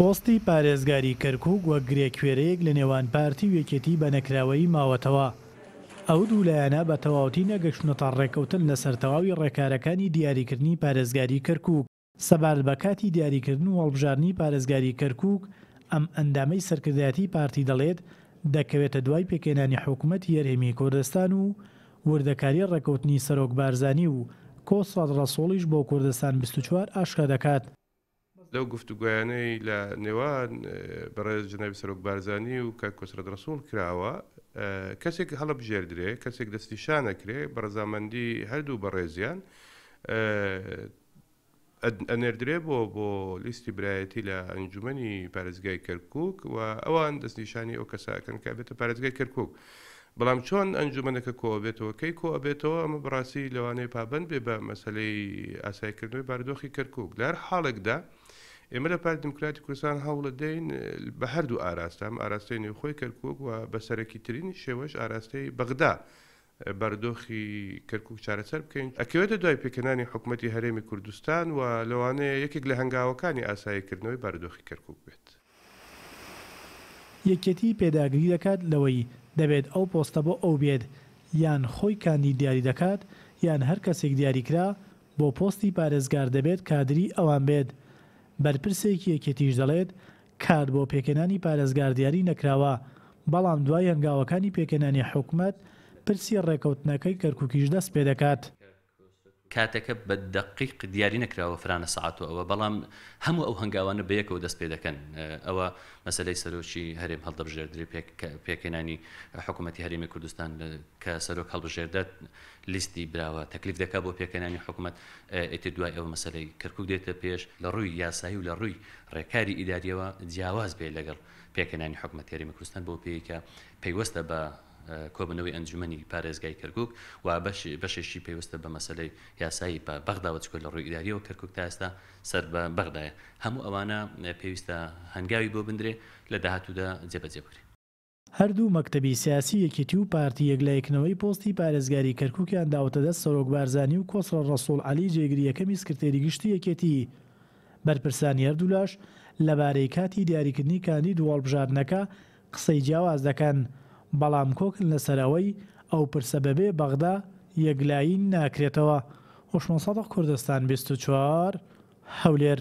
پۆستی پارێزگاری کەرکک وە گرێکوێرەیەک لە نێوان پارتی وێکێتی بە نەکراوەی ماوەتەوە. ئەو دوولایەنە بە تەواوتی نەگەشتنەتە ڕێکەوتن لە سەرتەواوی ڕێکارەکانی دیاریکردنی پارێزگاری کەرکک سەبار بەکاتی دیاریکردن و هەڵبژارنی پارێزگاری کەرکک ئەم ئەندامەی سەرکردایەتی پارتی دەڵێت دەکەوێتە دوای پێکێنانی حکوومەت یەرهێمی کوردستان و وردەکاری ڕێکەوتنی سەرۆک بارزانانی و کۆسات ڕسۆڵیش بۆ کوردستان 24 ئاشکە دەکات لەو گفتوگویانەی لە نێوان بەڕێز جنەوی سەرۆک بارزانانی و کە کۆسرە ڕسوول کراوە کەسێک هەڵە بژێردرێ کەسێک دەستی شانەکرێ بەڕزامەندی هەردوو بەڕێزیان ئەنێردرێ بۆ بۆ لیستی برایەتی لە ئەنجومی پارێزگای کەرکک و ئەوان دەستنیشانی ئەو کەساکەن کە بێتە پارێزگای کەرکک. بەڵام چۆن ئەنجومەنەکە کۆ بێتەوە کەی کۆ ئەبێتەوە ئەمە بڕاستی لەوانەیە پابند بێ بە مەسلەی ئاسایکردنەوەی باردۆخی کەرکک لەر حاڵێکدا ئێمە لە پار دموکراتی کوردستان هەوڵە دەین بە هەردوو ئاراستام ئاراستەی نێوخۆی کەرکک و بەسەرەکی ترین شێوەش ئاراستەی بەغدا. بەردۆخی کەرکک چارەسەر بکەین ئەکەوێتە دوای پێکەانی حکوومەتتی هەرێمی کوردستان و لەوانەیە یەکێک لە هەنگاوەکانی ئاساییکردنەوەی بەردۆخی کەرکک بێت. یەکەتی پێداگری دەکات لەوەی دەبێت ئەو پۆستە بۆ ئەو بێت یان خۆی کاندی دیاری دەکات یان هەر کەسێک دیاریکرا بۆ پۆستی پارێزگار دەبێت کادری ئەوان بێت بەرپرسێکی یەکێتیش دەڵێت کار بۆ پێکەنانی پارێزگار دیاری نەکراوە بەڵام دوای هەنگاوەکانی پێکەنانی حکومت پرسی ڕێکەوتنەکەی کەرککیش دەست پێ دەکات. کاتەکە بە دقیق دیاری نەکراوە فرانە سعات و ئەوە بەڵام هەموو ئەو هەنگاوانە بەیەکەوە دەست پێ دەکەن ئەوە مەسلەی سەرۆکی هەرێم هەڵدەبژێردری پێکێنانی حکوومەتتی هەرێمی کوردستان کە سەرۆک هەڵبژێردات لیستی براوە تەکلیف دەکا بۆ پێکەنانی حکوومەت ئێتی دوای ئەو مەسلەی کەرکک دێتە پێش لە ڕووی یاسایی و لە ڕووی ڕێکاری ئیداریەوە جیاواز بێ لەگەڵ پێکەنانی حکوومەت هەرێمی کوردستان بۆ پێیکە پەیوەستە بە کۆبنەوەی ئەنجومی پارێزگای کەرکک و بەشێشی پێویستە بە مەسلەی یاسایی بە بەغداوت کۆ لە ڕوویداریەوە کەرکک تا ئێستا سەر بە بەغدایە هەموو ئەوانە پێویستە هەنگاوی بۆ بندرێ لە داهاتوودا جێبەجێبکرێت هەردوو مەکتتەبی سیاسی یەکێتی و پارتی یەکلایەکنەوەی پۆستی پارێزگاری کەرککیان داوتە دەست سەرۆک بارزانانی و کۆسڵ ڕسۆڵ علی جێگریەکەمی سکرێری گشتی یەکێتی بەرپرسانی هەردوولاش لەبارەی کاتی دیاریکردنی کاندید وڵبژاردنەکە قسەی جیاواز دەکەن. بەڵام کۆکن لەسەرەوەی ئەو پرسەبەبێ بەغدا یەکلایی ناکرێتەوە 1970 کوردستان 24 هەولێر